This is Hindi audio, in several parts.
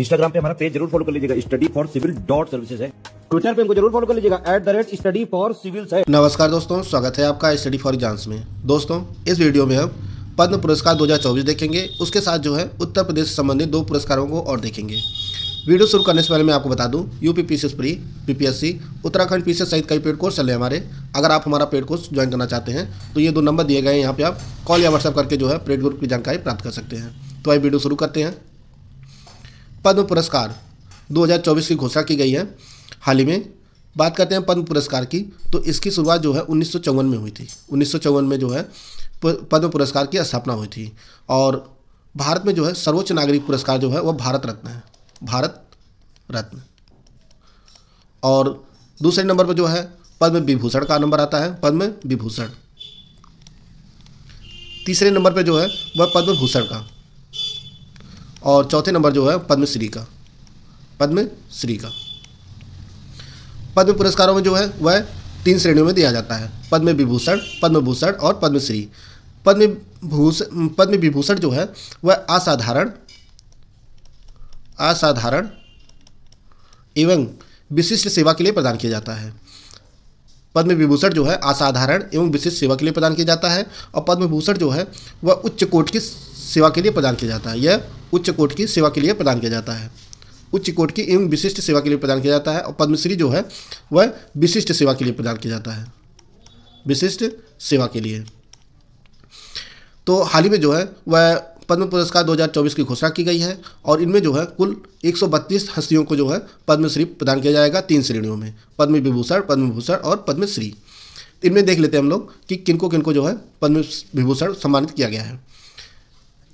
इंस्टाग्राम पे हमारा पेज जरूर फॉलो कर लीजिएगा study for civil dot services है ट्विटर पे हमको जरूर फॉलो कर लीजिएगा at the rate study for civil है नमस्कार दोस्तों स्वागत है आपका स्टडी फॉर एग्जाम्स में दोस्तों इस वीडियो में हम पद्म पुरस्कार 2024 देखेंगे उसके साथ जो है उत्तर प्रदेश से संबंधित दो पुरस्कारों को और देखेंगे वीडियो शुरू करने से पहले मैं आपको बता दूं UP P pre PPSC Uttarakhand PCS सहित कई पेड कोर्स चल रहे हमारे अगर आप हमारा पेड कोर्स ज्वाइन करना चाहते हैं तो ये दो नंबर दिए गए हैं यहाँ पे आप कॉल या व्हाट्सअप करके जो है पेड ग्रुप की जानकारी प्राप्त कर सकते हैं तो आई वीडियो शुरू करते हैं पद्म पुरस्कार 2024 की घोषणा की गई है हाल ही में बात करते हैं पद्म पुरस्कार की तो इसकी शुरुआत जो है उन्नीस में हुई थी उन्नीस में जो है पद्म पुरस्कार की स्थापना हुई थी और भारत में जो है सर्वोच्च नागरिक पुरस्कार जो है वह भारत रत्न है भारत रत्न और दूसरे नंबर पर जो है पद्म विभूषण का नंबर आता है पद्म विभूषण तीसरे नंबर पर जो है वह पद्म भूषण का और चौथे नंबर जो है पद्मश्री का पद्मश्री का पद्म पुरस्कारों में जो है वह तीन श्रेणियों में दिया जाता है पद्म विभूषण पद्म भूषण और पद्मश्री पद्म भूषण पद्म विभूषण जो है वह असाधारण असाधारण एवं विशिष्ट सेवा के लिए प्रदान किया जाता है पद्म विभूषण जो है असाधारण एवं विशिष्ट सेवा के लिए प्रदान किया जाता है और पद्म भूषण जो है वह उच्च कोट की सेवा के लिए प्रदान किया जाता है यह उच्च कोट की सेवा के लिए प्रदान किया जाता है उच्च कोट की एवं विशिष्ट सेवा के लिए प्रदान किया जाता है और पद्मश्री जो है वह विशिष्ट सेवा के लिए प्रदान किया जाता है विशिष्ट सेवा के लिए तो हाल ही में जो है वह पद्म पुरस्कार 2024 की घोषणा की गई है और इनमें जो है कुल 132 हस्तियों को जो है पद्मश्री प्रदान किया जाएगा तीन श्रेणियों में पद्म विभूषण पद्म भूषण और पद्मश्री इनमें देख लेते हैं हम लोग कि किनको किनको जो है पद्म विभूषण सम्मानित किया गया है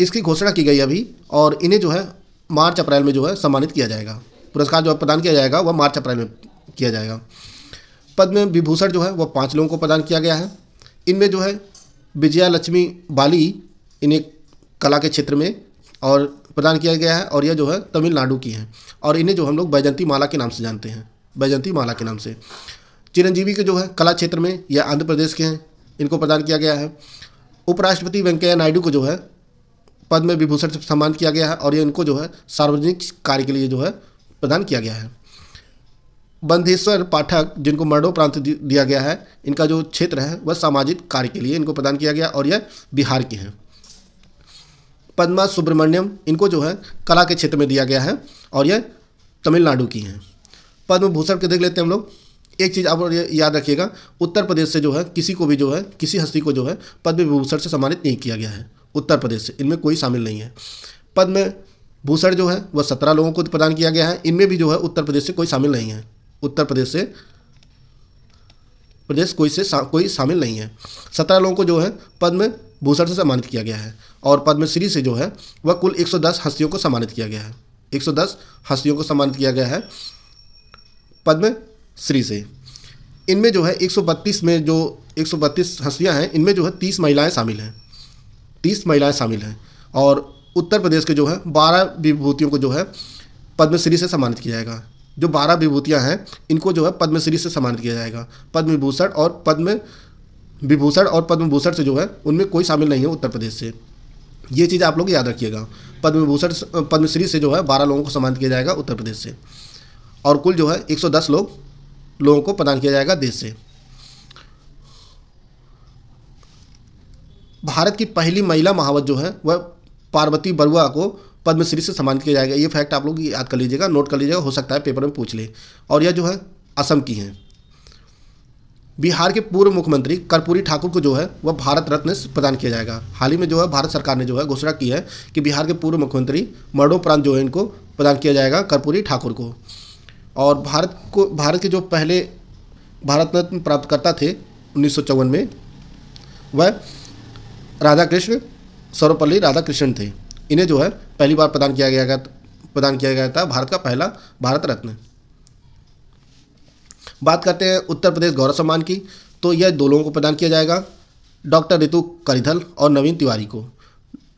इसकी घोषणा की गई अभी और इन्हें जो है मार्च अप्रैल में जो है सम्मानित किया जाएगा पुरस्कार जो प्रदान किया जाएगा वह मार्च अप्रैल में किया जाएगा पद्म विभूषण जो है वह पाँच लोगों को प्रदान किया गया है इनमें जो है विजया लक्ष्मी बाली इन्हें कला के क्षेत्र में और प्रदान किया गया है और यह जो है तमिलनाडु की है और इन्हें जो हम लोग बैजंती माला के नाम से जानते हैं बैजंती माला के नाम से चिरंजीवी के जो है कला क्षेत्र में यह आंध्र प्रदेश के हैं इनको प्रदान किया गया है उपराष्ट्रपति वेंकैया नायडू को जो है पद्म विभूषण से सम्मान किया गया है और ये इनको जो है सार्वजनिक कार्य के लिए जो है प्रदान किया गया है बंधेश्वर पाठक जिनको मरणोपरांत दिया गया है इनका जो क्षेत्र है वह सामाजिक कार्य के लिए इनको प्रदान किया गया और यह बिहार के हैं पद्मा सुब्रमण्यम इनको जो है कला के क्षेत्र में दिया गया है और यह तमिलनाडु की हैं पद्म भूषण के देख लेते हैं हम लोग एक चीज़ आप याद रखिएगा उत्तर प्रदेश से जो है किसी को भी जो है किसी हस्ती को जो है पद्म विभूषण से सम्मानित नहीं किया गया है उत्तर प्रदेश से इनमें कोई शामिल नहीं है पद्म भूषण जो है वह सत्रह लोगों को प्रदान किया गया है इनमें भी जो है उत्तर प्रदेश से कोई शामिल नहीं है उत्तर प्रदेश से प्रदेश कोई से कोई शामिल नहीं है सत्रह लोगों को जो है पद्म भूषण से सम्मानित किया गया है और पद्मश्री से जो है वह कुल 110 हस्तियों को सम्मानित किया गया है 110 हस्तियों को सम्मानित किया गया है पद्मश्री से इनमें जो है 132 में जो 132 हस्तियां हैं इनमें जो है 30 महिलाएं शामिल हैं तीस महिलाएं शामिल हैं और उत्तर प्रदेश के जो है बारह विभूतियों को जो है पद्मश्री से सम्मानित किया जाएगा जो बारह विभूतियाँ हैं इनको जो है पद्मश्री से सम्मानित किया जाएगा पद्म विभूषण और पद्म विभूषण और पद्म भूषण से जो है उनमें कोई शामिल नहीं है उत्तर प्रदेश से ये चीज़ आप लोग याद रखिएगा पद्म विभूषण पद्मश्री से जो है बारह लोगों को सम्मानित किया जाएगा उत्तर प्रदेश से और कुल जो है एक लोग लोगों को प्रदान किया जाएगा देश से भारत की पहली महिला महावत जो है वह पार्वती बरुआ को पद्मश्री से सम्मानित किया जाएगा ये फैक्ट आप लोग याद कर लीजिएगा नोट कर लीजिएगा हो सकता है पेपर में पूछ ले और यह जो है असम की है बिहार के पूर्व मुख्यमंत्री कर्पूरी ठाकुर को जो है वह भारत रत्न प्रदान किया जाएगा हाल ही में जो है भारत सरकार ने जो है घोषणा की है कि बिहार के पूर्व मुख्यमंत्री मरणोपरांत जो है इनको प्रदान किया जाएगा कर्पूरी ठाकुर को और भारत को भारत के जो पहले भारत रत्न प्राप्तकर्ता थे उन्नीस में वह राधा कृष्ण सर्वपल्ली राधा कृष्ण थे इन्हें जो है पहली बार प्रदान किया गया प्रदान किया गया था भारत का पहला भारत रत्न बात करते हैं उत्तर प्रदेश गौरव सम्मान की तो यह दो लोगों को प्रदान किया जाएगा डॉक्टर ऋतु करिधल और नवीन तिवारी को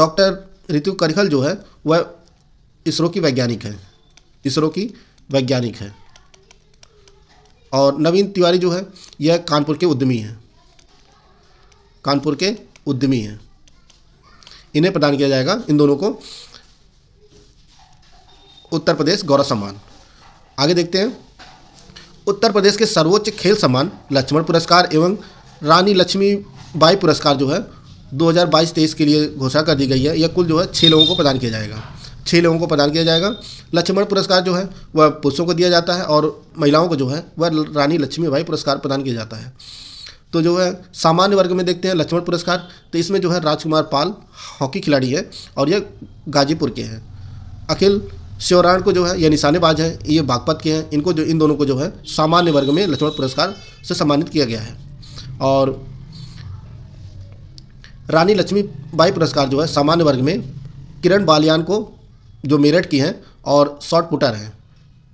डॉक्टर ऋतु करिधल जो है वह इसरो की वैज्ञानिक है इसरो की वैज्ञानिक है और नवीन तिवारी जो है यह कानपुर के उद्यमी हैं कानपुर के उद्यमी हैं इन्हें प्रदान किया जाएगा इन दोनों को उत्तर प्रदेश गौरव सम्मान आगे देखते हैं उत्तर प्रदेश के सर्वोच्च खेल सम्मान लक्ष्मण पुरस्कार एवं रानी लक्ष्मीबाई पुरस्कार जो है 2022-23 के लिए घोषणा कर दी गई है यह कुल जो है छः लोगों को प्रदान किया जाएगा छः लोगों को प्रदान किया जाएगा लक्ष्मण पुरस्कार जो है वह पुरुषों को दिया जाता है और महिलाओं को जो है वह रानी लक्ष्मीबाई पुरस्कार प्रदान किया जाता है तो जो है सामान्य वर्ग में देखते हैं लक्ष्मण पुरस्कार तो इसमें जो है राजकुमार पाल हॉकी खिलाड़ी है और ये गाजीपुर के हैं अखिल श्योरायण को जो है ये निशानेबाज हैं ये बागपत के हैं इनको जो इन दोनों को जो है सामान्य वर्ग में लक्ष्मण पुरस्कार से सम्मानित किया गया है और रानी लक्ष्मीबाई पुरस्कार जो है सामान्य वर्ग में किरण बालियान को जो मेरठ की हैं और शॉर्ट पुटर हैं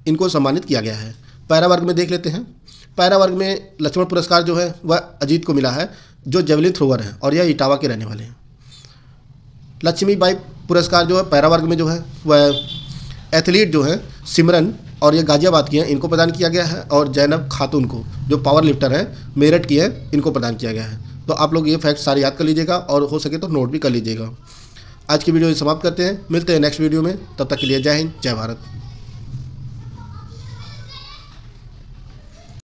इनको सम्मानित किया गया है पैरा वर्ग में देख लेते हैं पैरा वर्ग में लक्ष्मण पुरस्कार जो है वह अजीत को मिला है जो जेवलिन थ्रोवर हैं और यह इटावा के रहने वाले हैं लक्ष्मी बाई पुरस्कार जो है पैरा वर्ग में जो है वह एथलीट जो है सिमरन और यह गाजियाबाद की हैं इनको प्रदान किया गया है और जैनब खातून को जो पावर लिफ्टर हैं मेरठ की हैं इनको प्रदान किया गया है तो आप लोग ये फैक्ट सारे याद कर लीजिएगा और हो सके तो नोट भी कर लीजिएगा आज की वीडियो समाप्त करते हैं मिलते हैं नेक्स्ट वीडियो में तब तक के लिए जय हिंद जय भारत